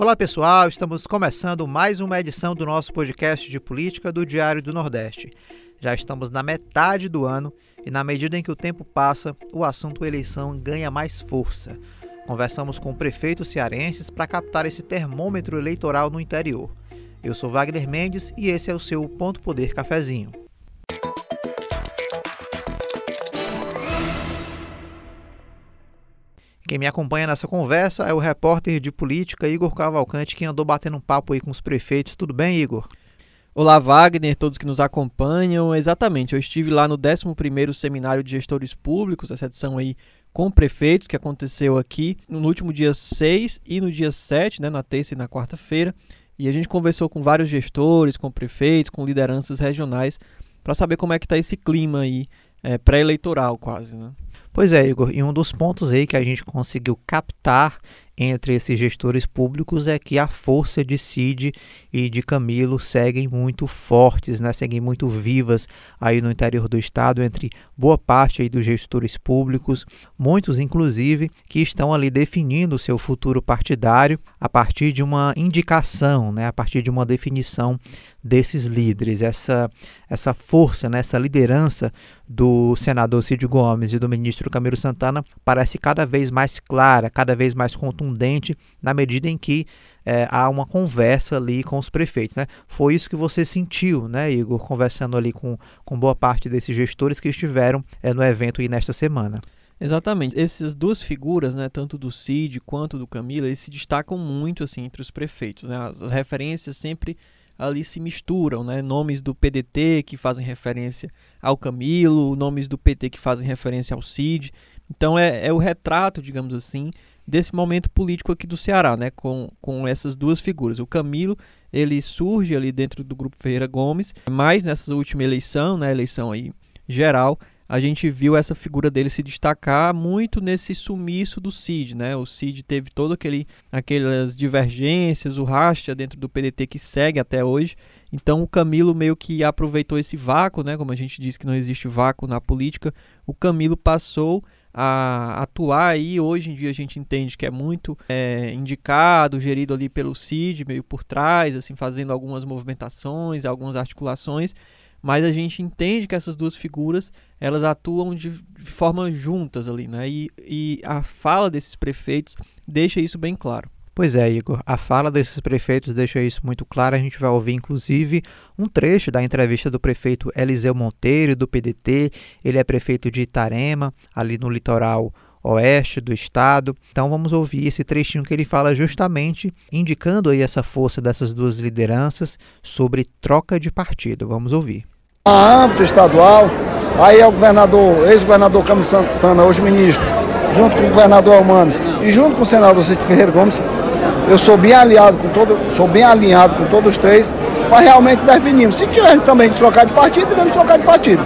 Olá pessoal, estamos começando mais uma edição do nosso podcast de política do Diário do Nordeste. Já estamos na metade do ano e, na medida em que o tempo passa, o assunto eleição ganha mais força. Conversamos com prefeitos cearenses para captar esse termômetro eleitoral no interior. Eu sou Wagner Mendes e esse é o seu Ponto Poder Cafezinho. Quem me acompanha nessa conversa é o repórter de política Igor Cavalcante, que andou batendo um papo aí com os prefeitos. Tudo bem, Igor? Olá, Wagner, todos que nos acompanham. Exatamente, eu estive lá no 11º Seminário de Gestores Públicos, essa edição aí com prefeitos que aconteceu aqui no último dia 6 e no dia 7, né, na terça e na quarta-feira. E a gente conversou com vários gestores, com prefeitos, com lideranças regionais para saber como é que está esse clima aí é, pré-eleitoral quase, né? Pois é, Igor, e um dos pontos aí que a gente conseguiu captar entre esses gestores públicos é que a força de Cid e de Camilo seguem muito fortes, né? seguem muito vivas aí no interior do estado, entre boa parte aí dos gestores públicos, muitos inclusive que estão ali definindo o seu futuro partidário a partir de uma indicação, né? a partir de uma definição desses líderes, essa, essa força, né, essa liderança do senador Cid Gomes e do ministro Camilo Santana parece cada vez mais clara, cada vez mais contundente, na medida em que é, há uma conversa ali com os prefeitos. Né? Foi isso que você sentiu, né, Igor, conversando ali com, com boa parte desses gestores que estiveram é, no evento e nesta semana. Exatamente. Essas duas figuras, né, tanto do Cid quanto do Camila, eles se destacam muito assim entre os prefeitos. Né? As, as referências sempre ali se misturam, né? Nomes do PDT que fazem referência ao Camilo, nomes do PT que fazem referência ao Cid. Então é, é o retrato, digamos assim, desse momento político aqui do Ceará, né? Com, com essas duas figuras. O Camilo, ele surge ali dentro do grupo Ferreira Gomes, mas nessa última eleição, né? Eleição aí geral, a gente viu essa figura dele se destacar muito nesse sumiço do Cid, né? O Cid teve todo aquele aquelas divergências, o racha dentro do PDT que segue até hoje. Então o Camilo meio que aproveitou esse vácuo, né? Como a gente disse que não existe vácuo na política, o Camilo passou a atuar aí hoje em dia a gente entende que é muito é, indicado, gerido ali pelo Cid, meio por trás, assim, fazendo algumas movimentações, algumas articulações, mas a gente entende que essas duas figuras elas atuam de, forma juntas ali, né? E, e a fala desses prefeitos deixa isso bem claro. Pois é, Igor, a fala desses prefeitos deixa isso muito claro. A gente vai ouvir, inclusive, um trecho da entrevista do prefeito Eliseu Monteiro, do PDT. Ele é prefeito de Itarema, ali no litoral oeste do estado. Então vamos ouvir esse trechinho que ele fala justamente indicando aí essa força dessas duas lideranças sobre troca de partido. Vamos ouvir. A âmbito estadual, aí é o governador, ex-governador Camilo Santana, hoje ministro, junto com o governador Almano e junto com o senador Cid Ferreira Gomes, eu sou bem aliado com todo, sou bem alinhado com todos os três para realmente definirmos. Se tivermos também que trocar de partido, devemos trocar de partido.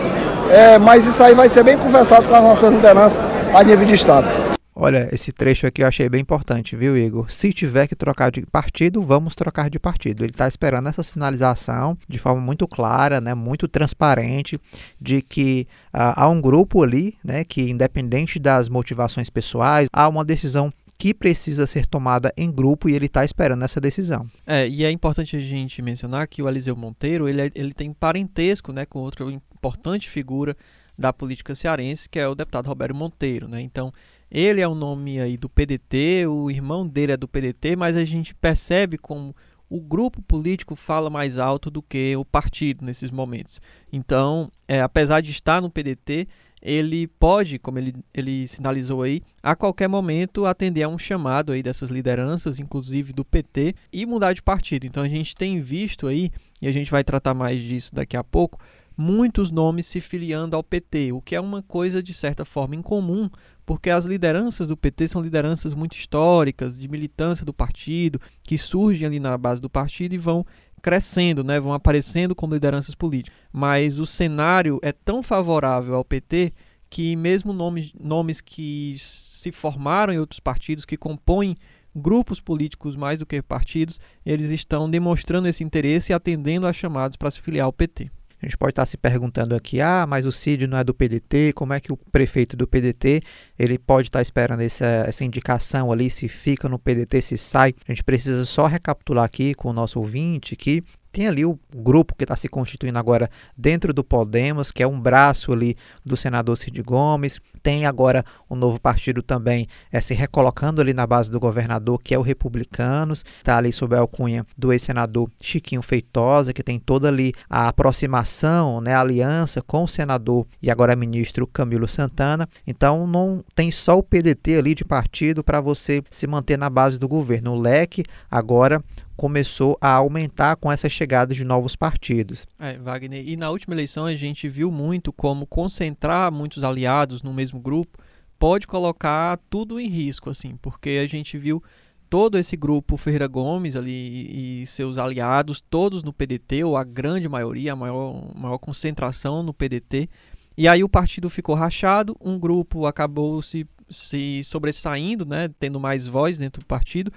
É, mas isso aí vai ser bem conversado com as nossas lideranças a nível de Estado. Olha, esse trecho aqui eu achei bem importante, viu, Igor? Se tiver que trocar de partido, vamos trocar de partido. Ele está esperando essa sinalização de forma muito clara, né, muito transparente, de que ah, há um grupo ali, né, que independente das motivações pessoais, há uma decisão que precisa ser tomada em grupo e ele está esperando essa decisão. É, e é importante a gente mencionar que o Eliseu Monteiro ele, é, ele tem parentesco né, com outro importante figura da política cearense, que é o deputado Roberto Monteiro. Né? Então, ele é o nome aí do PDT, o irmão dele é do PDT, mas a gente percebe como o grupo político fala mais alto do que o partido nesses momentos. Então, é, apesar de estar no PDT, ele pode, como ele, ele sinalizou aí, a qualquer momento atender a um chamado aí dessas lideranças, inclusive do PT, e mudar de partido. Então a gente tem visto aí, e a gente vai tratar mais disso daqui a pouco, muitos nomes se filiando ao PT, o que é uma coisa de certa forma incomum, porque as lideranças do PT são lideranças muito históricas, de militância do partido, que surgem ali na base do partido e vão crescendo, né, vão aparecendo como lideranças políticas. Mas o cenário é tão favorável ao PT que mesmo nomes, nomes que se formaram em outros partidos que compõem grupos políticos mais do que partidos, eles estão demonstrando esse interesse e atendendo a chamados para se filiar ao PT. A gente pode estar tá se perguntando aqui, ah, mas o CID não é do PDT, como é que o prefeito do PDT, ele pode estar tá esperando essa, essa indicação ali, se fica no PDT, se sai. A gente precisa só recapitular aqui com o nosso ouvinte que tem ali o grupo que está se constituindo agora dentro do Podemos, que é um braço ali do senador Cid Gomes. Tem agora um novo partido também é, se recolocando ali na base do governador, que é o Republicanos. Está ali sob a alcunha do ex-senador Chiquinho Feitosa, que tem toda ali a aproximação, né, a aliança com o senador e agora ministro Camilo Santana. Então não tem só o PDT ali de partido para você se manter na base do governo. O leque agora começou a aumentar com essa chegada de novos partidos. É, Wagner, e na última eleição a gente viu muito como concentrar muitos aliados no mesmo grupo pode colocar tudo em risco, assim, porque a gente viu todo esse grupo Ferreira Gomes ali e seus aliados, todos no PDT, ou a grande maioria, a maior, maior concentração no PDT. E aí o partido ficou rachado, um grupo acabou se, se sobressaindo, né, tendo mais voz dentro do partido,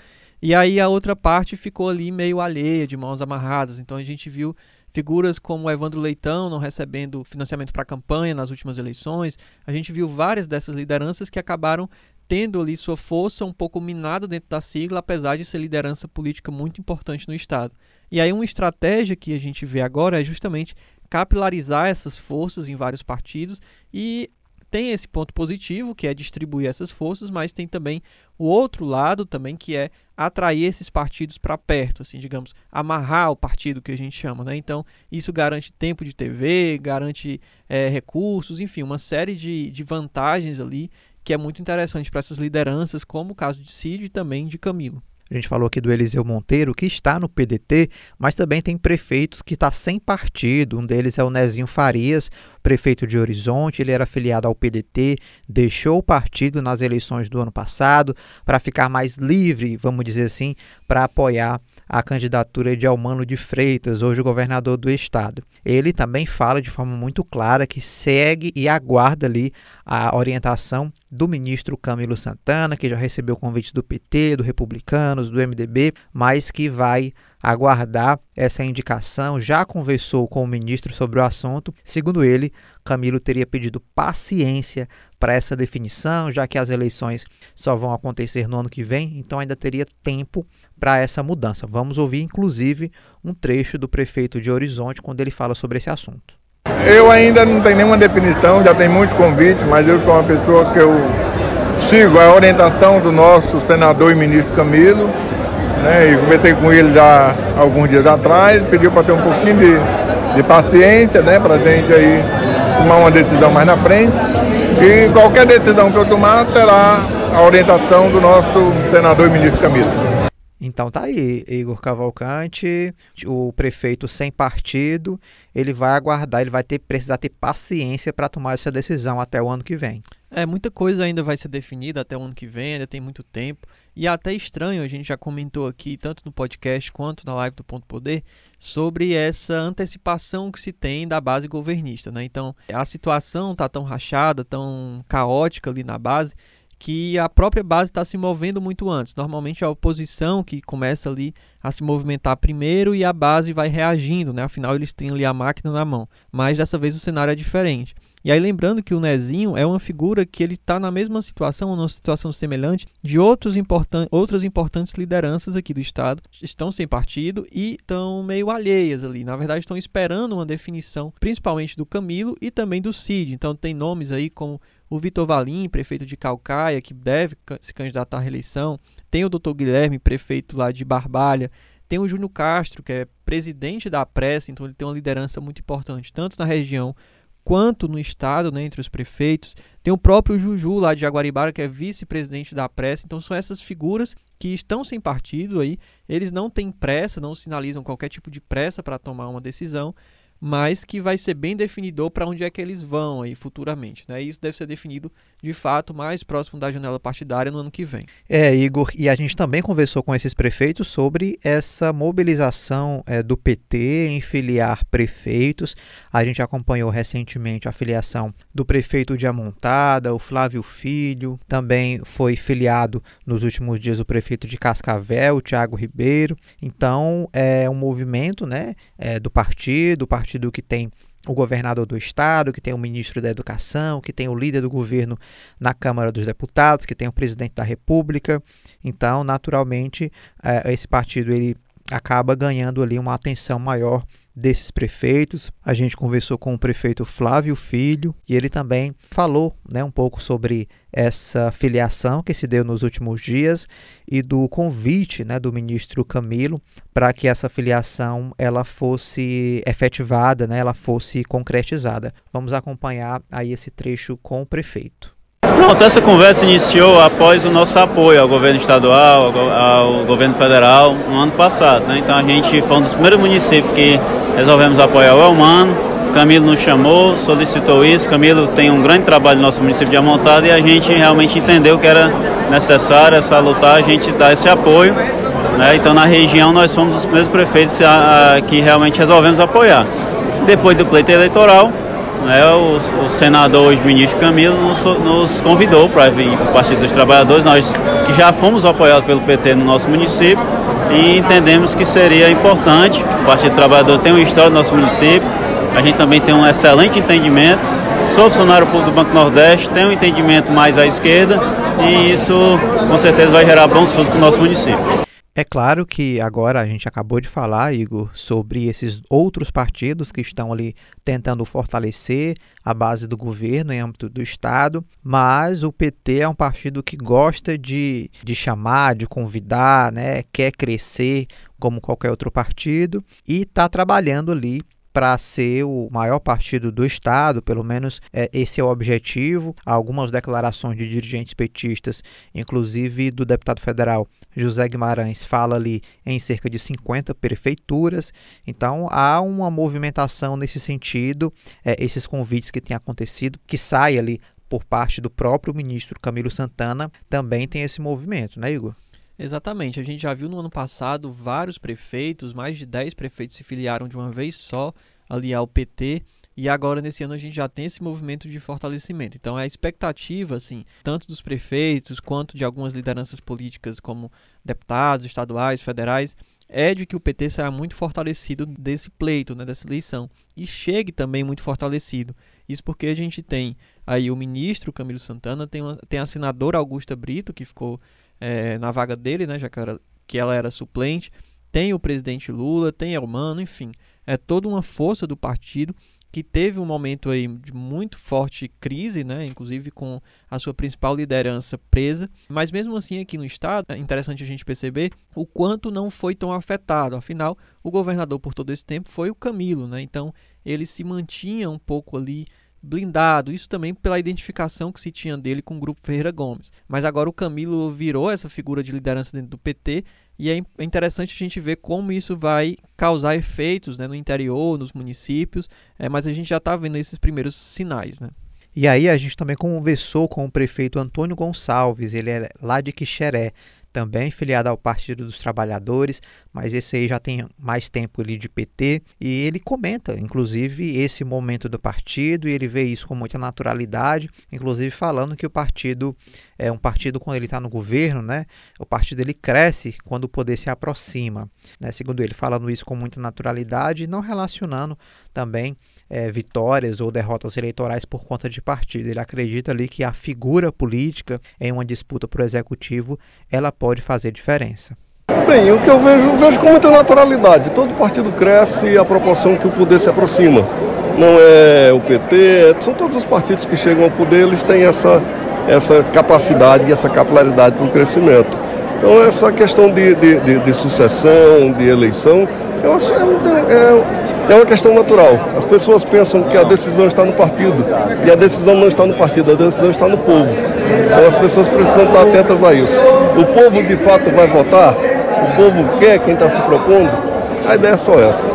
e aí a outra parte ficou ali meio alheia, de mãos amarradas. Então a gente viu figuras como Evandro Leitão não recebendo financiamento para a campanha nas últimas eleições. A gente viu várias dessas lideranças que acabaram tendo ali sua força um pouco minada dentro da sigla, apesar de ser liderança política muito importante no Estado. E aí uma estratégia que a gente vê agora é justamente capilarizar essas forças em vários partidos e tem esse ponto positivo, que é distribuir essas forças, mas tem também o outro lado também, que é atrair esses partidos para perto, assim, digamos, amarrar o partido que a gente chama, né? Então, isso garante tempo de TV, garante é, recursos, enfim, uma série de, de vantagens ali que é muito interessante para essas lideranças, como o caso de Cid e também de Camilo. A gente falou aqui do Eliseu Monteiro, que está no PDT, mas também tem prefeitos que está sem partido. Um deles é o Nezinho Farias, prefeito de Horizonte. Ele era filiado ao PDT, deixou o partido nas eleições do ano passado para ficar mais livre, vamos dizer assim, para apoiar a candidatura de Almano de Freitas, hoje governador do estado. Ele também fala de forma muito clara que segue e aguarda ali a orientação do ministro Camilo Santana, que já recebeu convite do PT, do Republicanos, do MDB, mas que vai aguardar essa indicação. Já conversou com o ministro sobre o assunto. Segundo ele, Camilo teria pedido paciência para essa definição, já que as eleições só vão acontecer no ano que vem, então ainda teria tempo para essa mudança. Vamos ouvir, inclusive, um trecho do prefeito de Horizonte quando ele fala sobre esse assunto. Eu ainda não tenho nenhuma definição, já tem muitos convites, mas eu sou uma pessoa que eu sigo a orientação do nosso senador e ministro Camilo, né, e conversei com ele já alguns dias atrás, pediu para ter um pouquinho de, de paciência, né, para a gente aí tomar uma decisão mais na frente. E qualquer decisão que eu tomar terá a orientação do nosso senador e ministro Camilo. Então tá aí, Igor Cavalcante, o prefeito sem partido, ele vai aguardar, ele vai ter precisar ter paciência para tomar essa decisão até o ano que vem. É, muita coisa ainda vai ser definida até o ano que vem, ainda tem muito tempo. E é até estranho, a gente já comentou aqui, tanto no podcast quanto na live do Ponto Poder, sobre essa antecipação que se tem da base governista. Né? Então, a situação está tão rachada, tão caótica ali na base, que a própria base está se movendo muito antes. Normalmente é a oposição que começa ali a se movimentar primeiro e a base vai reagindo, né? Afinal, eles têm ali a máquina na mão. Mas dessa vez o cenário é diferente. E aí lembrando que o Nezinho é uma figura que ele está na mesma situação, ou numa situação semelhante, de outros importan outras importantes lideranças aqui do Estado, estão sem partido e estão meio alheias ali. Na verdade, estão esperando uma definição, principalmente do Camilo e também do Cid. Então tem nomes aí como o Vitor Valim, prefeito de Calcaia, que deve se candidatar à reeleição, tem o Dr. Guilherme, prefeito lá de Barbalha, tem o Júnior Castro, que é presidente da Pressa, então ele tem uma liderança muito importante, tanto na região quanto no Estado, né, entre os prefeitos. Tem o próprio Juju lá de Jaguaribara, que é vice-presidente da Prece. Então são essas figuras que estão sem partido aí, eles não têm pressa, não sinalizam qualquer tipo de pressa para tomar uma decisão mas que vai ser bem definidor para onde é que eles vão aí futuramente. Né? E isso deve ser definido, de fato, mais próximo da janela partidária no ano que vem. É, Igor, e a gente também conversou com esses prefeitos sobre essa mobilização é, do PT em filiar prefeitos. A gente acompanhou recentemente a filiação do prefeito de Amontada, o Flávio Filho, também foi filiado nos últimos dias o prefeito de Cascavel, o Tiago Ribeiro. Então, é um movimento né, é, do partido, o partido do que tem o governador do estado, que tem o ministro da educação, que tem o líder do governo na Câmara dos Deputados, que tem o presidente da República. Então, naturalmente, eh, esse partido ele acaba ganhando ali uma atenção maior desses prefeitos. A gente conversou com o prefeito Flávio Filho e ele também falou né, um pouco sobre essa filiação que se deu nos últimos dias e do convite né, do ministro Camilo para que essa filiação ela fosse efetivada, né, ela fosse concretizada. Vamos acompanhar aí esse trecho com o prefeito. Pronto, essa conversa iniciou após o nosso apoio ao governo estadual, ao governo federal, no ano passado. Né? Então a gente foi um dos primeiros municípios que resolvemos apoiar o Elmano. Camilo nos chamou, solicitou isso. Camilo tem um grande trabalho no nosso município de Amontada e a gente realmente entendeu que era necessário essa lutar, a gente dar esse apoio. Né? Então na região nós fomos os primeiros prefeitos a, a, que realmente resolvemos apoiar. Depois do pleito eleitoral, né, o, o senador e ministro Camilo nos, nos convidou para vir para o Partido dos Trabalhadores, nós que já fomos apoiados pelo PT no nosso município e entendemos que seria importante, o Partido dos Trabalhadores tem uma história no nosso município, a gente também tem um excelente entendimento, sou funcionário público do Banco Nordeste, tenho um entendimento mais à esquerda e isso com certeza vai gerar bons frutos para o nosso município. É claro que agora a gente acabou de falar, Igor, sobre esses outros partidos que estão ali tentando fortalecer a base do governo em âmbito do Estado, mas o PT é um partido que gosta de, de chamar, de convidar, né? quer crescer como qualquer outro partido e está trabalhando ali para ser o maior partido do Estado, pelo menos é, esse é o objetivo. algumas declarações de dirigentes petistas, inclusive do deputado federal José Guimarães fala ali em cerca de 50 prefeituras. Então há uma movimentação nesse sentido, é, esses convites que têm acontecido, que sai ali por parte do próprio ministro Camilo Santana, também tem esse movimento, né, Igor? Exatamente. A gente já viu no ano passado vários prefeitos, mais de 10 prefeitos se filiaram de uma vez só ali ao PT e agora, nesse ano, a gente já tem esse movimento de fortalecimento. Então, é a expectativa, assim, tanto dos prefeitos quanto de algumas lideranças políticas, como deputados estaduais, federais, é de que o PT saia muito fortalecido desse pleito, né, dessa eleição. E chegue também muito fortalecido. Isso porque a gente tem aí o ministro Camilo Santana, tem, uma, tem a senadora Augusta Brito, que ficou é, na vaga dele, né, já que, era, que ela era suplente, tem o presidente Lula, tem Elmano, enfim. É toda uma força do partido que teve um momento aí de muito forte crise, né, inclusive com a sua principal liderança presa, mas mesmo assim aqui no estado é interessante a gente perceber o quanto não foi tão afetado. Afinal, o governador por todo esse tempo foi o Camilo, né? Então, ele se mantinha um pouco ali blindado, isso também pela identificação que se tinha dele com o grupo Ferreira Gomes. Mas agora o Camilo virou essa figura de liderança dentro do PT e é, é interessante a gente ver como isso vai causar efeitos né, no interior, nos municípios, é, mas a gente já está vendo esses primeiros sinais. Né? E aí a gente também conversou com o prefeito Antônio Gonçalves, ele é lá de Quixeré, também filiado ao Partido dos Trabalhadores, mas esse aí já tem mais tempo ali de PT, e ele comenta, inclusive, esse momento do partido, e ele vê isso com muita naturalidade, inclusive falando que o partido é um partido quando ele está no governo, né? O partido ele cresce quando o poder se aproxima, né? Segundo ele, falando isso com muita naturalidade, não relacionando também é, vitórias ou derrotas eleitorais por conta de partido. Ele acredita ali que a figura política em uma disputa para o executivo ela pode fazer diferença. Bem, o que eu vejo, vejo com muita naturalidade. Todo partido cresce à proporção que o poder se aproxima. Não é o PT, é, são todos os partidos que chegam ao poder, eles têm essa, essa capacidade e essa capilaridade para o crescimento. Então, essa questão de, de, de, de sucessão, de eleição, eu acho, é, é, é, é uma questão natural. As pessoas pensam que a decisão está no partido e a decisão não está no partido, a decisão está no povo. Então as pessoas precisam estar atentas a isso. O povo de fato vai votar, o povo quer quem está se propondo. A ideia é só essa.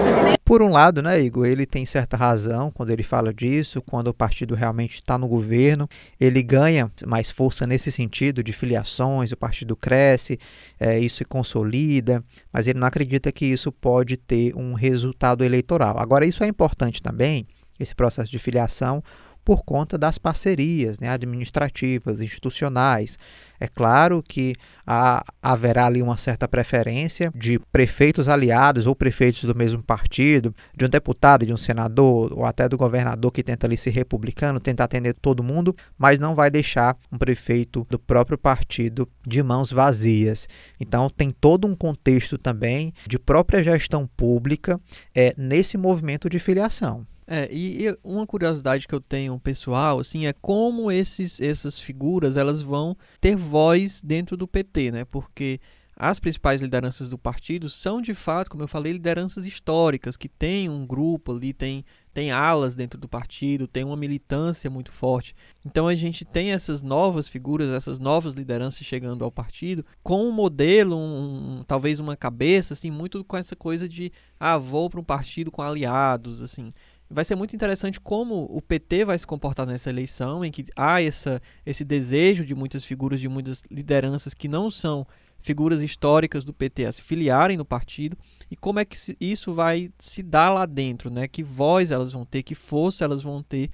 Por um lado, né, Igor, ele tem certa razão quando ele fala disso, quando o partido realmente está no governo, ele ganha mais força nesse sentido de filiações, o partido cresce, é, isso se consolida, mas ele não acredita que isso pode ter um resultado eleitoral. Agora, isso é importante também, esse processo de filiação, por conta das parcerias né, administrativas, institucionais. É claro que há, haverá ali uma certa preferência de prefeitos aliados ou prefeitos do mesmo partido, de um deputado, de um senador ou até do governador que tenta ali ser republicano, tenta atender todo mundo, mas não vai deixar um prefeito do próprio partido de mãos vazias. Então tem todo um contexto também de própria gestão pública é, nesse movimento de filiação. É, e, uma curiosidade que eu tenho pessoal, assim, é como esses, essas figuras elas vão ter voz dentro do PT, né? Porque as principais lideranças do partido são, de fato, como eu falei, lideranças históricas, que tem um grupo ali, tem, tem alas dentro do partido, tem uma militância muito forte. Então a gente tem essas novas figuras, essas novas lideranças chegando ao partido, com um modelo, um, um, talvez uma cabeça, assim, muito com essa coisa de, ah, vou para um partido com aliados, assim vai ser muito interessante como o PT vai se comportar nessa eleição, em que há essa, esse desejo de muitas figuras, de muitas lideranças que não são figuras históricas do PT a se filiarem no partido, e como é que isso vai se dar lá dentro, né? Que voz elas vão ter, que força elas vão ter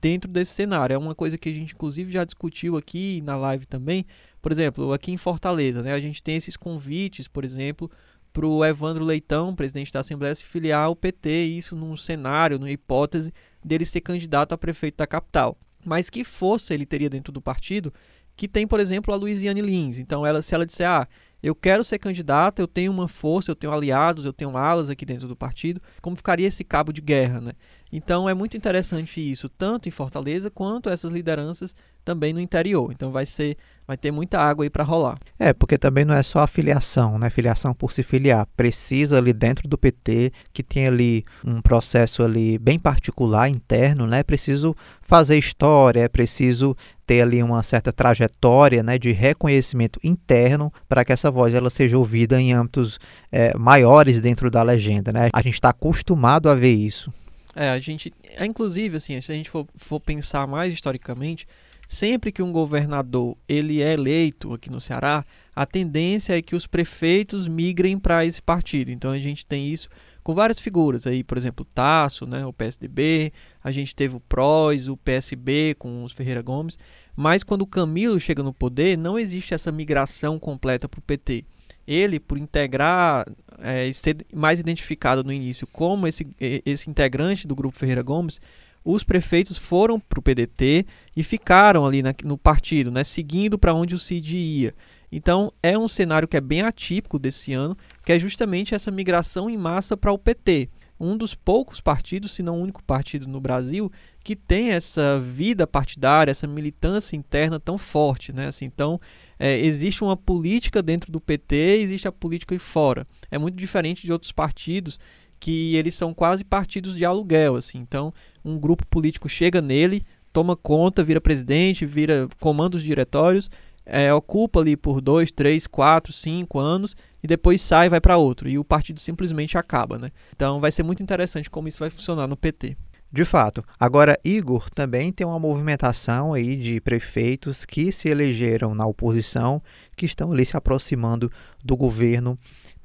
dentro desse cenário. É uma coisa que a gente, inclusive, já discutiu aqui na live também. Por exemplo, aqui em Fortaleza, né? A gente tem esses convites, por exemplo, para o Evandro Leitão, presidente da Assembleia, se filiar ao PT, isso num cenário, numa hipótese dele ser candidato a prefeito da capital. Mas que força ele teria dentro do partido que tem, por exemplo, a Luiziane Lins. Então, ela, se ela disser, ah, eu quero ser candidata, eu tenho uma força, eu tenho aliados, eu tenho alas aqui dentro do partido, como ficaria esse cabo de guerra, né? Então, é muito interessante isso, tanto em Fortaleza quanto essas lideranças também no interior. Então, vai ser vai ter muita água aí para rolar. É, porque também não é só a filiação, né? Filiação por se filiar. Precisa ali dentro do PT, que tem ali um processo ali bem particular, interno, né? É preciso fazer história, é preciso ter ali uma certa trajetória né, de reconhecimento interno para que essa voz ela seja ouvida em âmbitos é, maiores dentro da legenda. Né? A gente está acostumado a ver isso. É, a gente. É, inclusive, assim, se a gente for, for pensar mais historicamente, Sempre que um governador ele é eleito aqui no Ceará, a tendência é que os prefeitos migrem para esse partido. Então a gente tem isso com várias figuras aí, por exemplo, o Tasso, né, o PSDB, a gente teve o PROS, o PSB com os Ferreira Gomes, mas quando o Camilo chega no poder, não existe essa migração completa para o PT. Ele, por integrar, é, ser mais identificado no início como esse, esse integrante do grupo Ferreira Gomes, os prefeitos foram para o PDT e ficaram ali na, no partido, né, seguindo para onde o Cid ia. Então é um cenário que é bem atípico desse ano, que é justamente essa migração em massa para o PT. Um dos poucos partidos, se não o único partido no Brasil, que tem essa vida partidária, essa militância interna tão forte. Né? Assim, então, é, existe uma política dentro do PT, existe a política e fora. É muito diferente de outros partidos que eles são quase partidos de aluguel, assim. Então, um grupo político chega nele, toma conta, vira presidente, vira comando os diretórios, é, ocupa ali por dois, três, quatro, cinco anos e depois sai e vai para outro. E o partido simplesmente acaba, né? Então, vai ser muito interessante como isso vai funcionar no PT. De fato. Agora, Igor também tem uma movimentação aí de prefeitos que se elegeram na oposição, que estão ali se aproximando do governo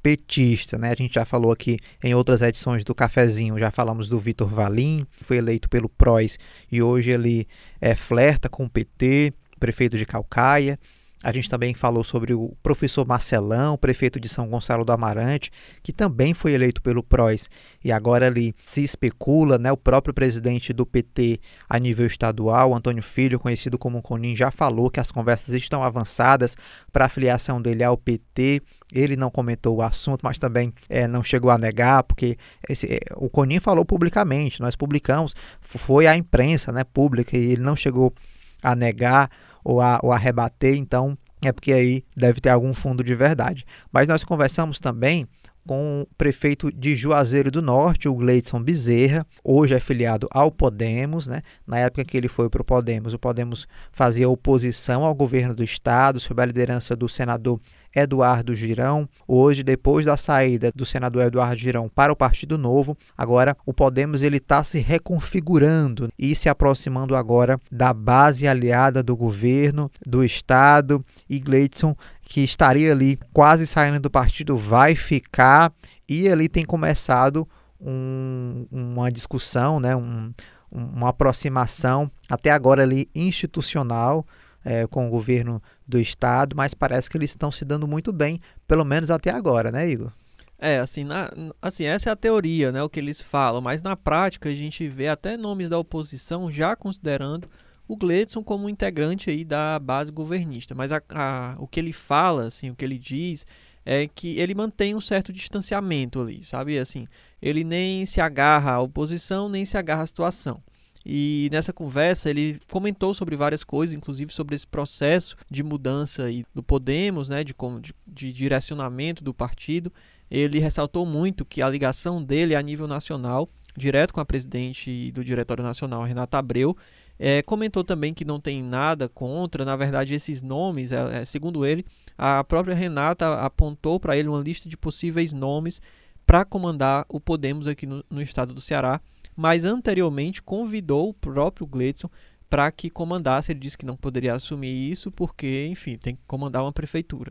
petista, né? A gente já falou aqui em outras edições do Cafezinho, já falamos do Vitor Valim, foi eleito pelo PROS e hoje ele é, flerta com o PT, prefeito de Calcaia. A gente também falou sobre o professor Marcelão, prefeito de São Gonçalo do Amarante, que também foi eleito pelo PROS. E agora ali se especula, né? O próprio presidente do PT a nível estadual, Antônio Filho, conhecido como Conin, já falou que as conversas estão avançadas para a filiação dele ao PT. Ele não comentou o assunto, mas também é, não chegou a negar, porque esse, eh, o Conin falou publicamente, nós publicamos, foi à imprensa né, pública, e ele não chegou a negar ou a, ou a rebater, então é porque aí deve ter algum fundo de verdade. Mas nós conversamos também com o prefeito de Juazeiro do Norte, o Gleidson Bezerra, hoje é afiliado ao Podemos, né? Na época que ele foi para o Podemos, o Podemos fazia oposição ao governo do estado, sob a liderança do senador Eduardo Girão. Hoje, depois da saída do senador Eduardo Girão para o Partido Novo, agora o Podemos ele está se reconfigurando e se aproximando agora da base aliada do governo, do Estado e Gleidson que estaria ali quase saindo do partido vai ficar e ali tem começado um, uma discussão, né, um, uma aproximação até agora ali institucional é, com o governo do estado, mas parece que eles estão se dando muito bem, pelo menos até agora, né, Igor? É, assim, na, assim, essa é a teoria, né, o que eles falam, mas na prática a gente vê até nomes da oposição já considerando o Gledson como integrante aí da base governista, mas a, a, o que ele fala, assim, o que ele diz é que ele mantém um certo distanciamento ali, sabe? Assim, ele nem se agarra à oposição, nem se agarra à situação. E nessa conversa ele comentou sobre várias coisas, inclusive sobre esse processo de mudança e do Podemos, né, de, de, de direcionamento do partido. Ele ressaltou muito que a ligação dele a nível nacional, direto com a presidente do Diretório Nacional, Renata Abreu, é, comentou também que não tem nada contra, na verdade, esses nomes, é, é segundo ele, a própria Renata apontou para ele uma lista de possíveis nomes para comandar o Podemos aqui no, no estado do Ceará mas anteriormente convidou o próprio Gleidson para que comandasse. Ele disse que não poderia assumir isso porque, enfim, tem que comandar uma prefeitura.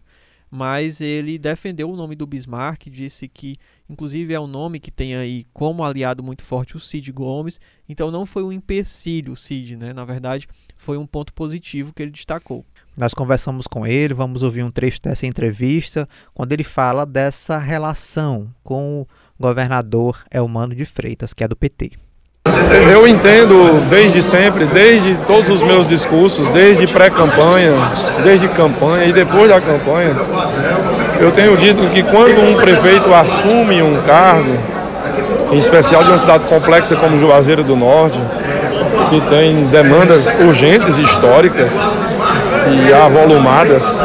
Mas ele defendeu o nome do Bismarck, disse que, inclusive, é um nome que tem aí como aliado muito forte o Cid Gomes. Então não foi um empecilho o Cid, né? Na verdade, foi um ponto positivo que ele destacou. Nós conversamos com ele, vamos ouvir um trecho dessa entrevista, quando ele fala dessa relação com o governador Elmano de Freitas, que é do PT. Eu entendo desde sempre, desde todos os meus discursos, desde pré-campanha, desde campanha e depois da campanha, eu tenho dito que quando um prefeito assume um cargo, em especial de uma cidade complexa como Juazeiro do Norte, que tem demandas urgentes, históricas e avolumadas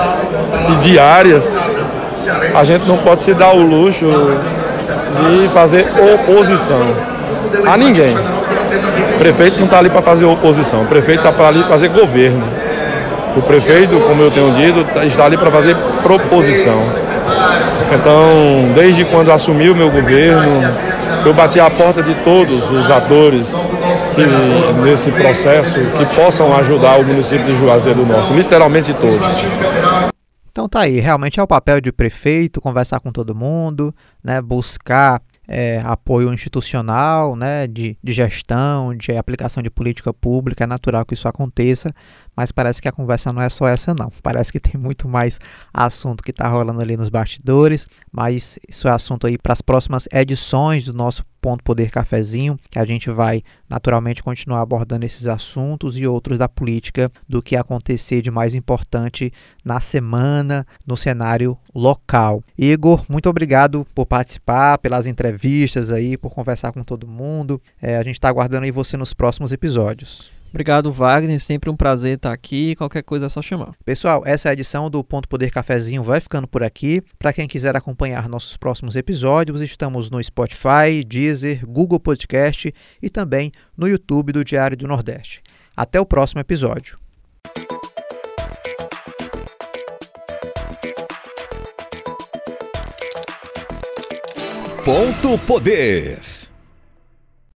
e diárias, a gente não pode se dar o luxo de fazer oposição a ninguém. O prefeito não está ali para fazer oposição, o prefeito está para ali fazer governo. O prefeito, como eu tenho dito, tá, está ali para fazer proposição. Então, desde quando assumi o meu governo, eu bati a porta de todos os atores que, nesse processo que possam ajudar o município de Juazeiro do Norte, literalmente todos. Então tá aí, realmente é o papel de prefeito conversar com todo mundo, né, buscar é, apoio institucional, né, de, de, gestão, de aplicação de política pública, é natural que isso aconteça, mas parece que a conversa não é só essa não. Parece que tem muito mais assunto que está rolando ali nos bastidores, mas isso é assunto aí para as próximas edições do nosso Ponto Poder Cafezinho, que a gente vai naturalmente continuar abordando esses assuntos e outros da política do que acontecer de mais importante na semana no cenário local. Igor, muito obrigado por participar, pelas entrevistas aí, por conversar com todo mundo. É, a gente está aguardando aí você nos próximos episódios. Obrigado, Wagner. Sempre um prazer estar aqui. Qualquer coisa é só chamar. Pessoal, essa é a edição do Ponto Poder Cafezinho vai ficando por aqui. Para quem quiser acompanhar nossos próximos episódios, estamos no Spotify, Deezer, Google Podcast e também no YouTube do Diário do Nordeste. Até o próximo episódio. Ponto Poder.